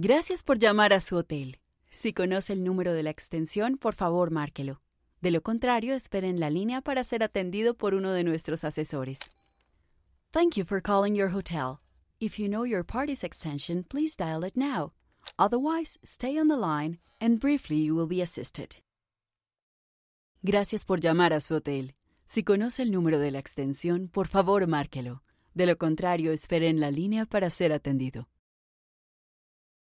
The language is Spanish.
Gracias por llamar a su hotel. Si conoce el número de la extensión, por favor, márquelo. De lo contrario, espere en la línea para ser atendido por uno de nuestros asesores. Thank you for calling your hotel. If you know your party's extension, please dial it now. Otherwise, stay on the line and briefly you will be assisted. Gracias por llamar a su hotel. Si conoce el número de la extensión, por favor, márquelo. De lo contrario, espere en la línea para ser atendido.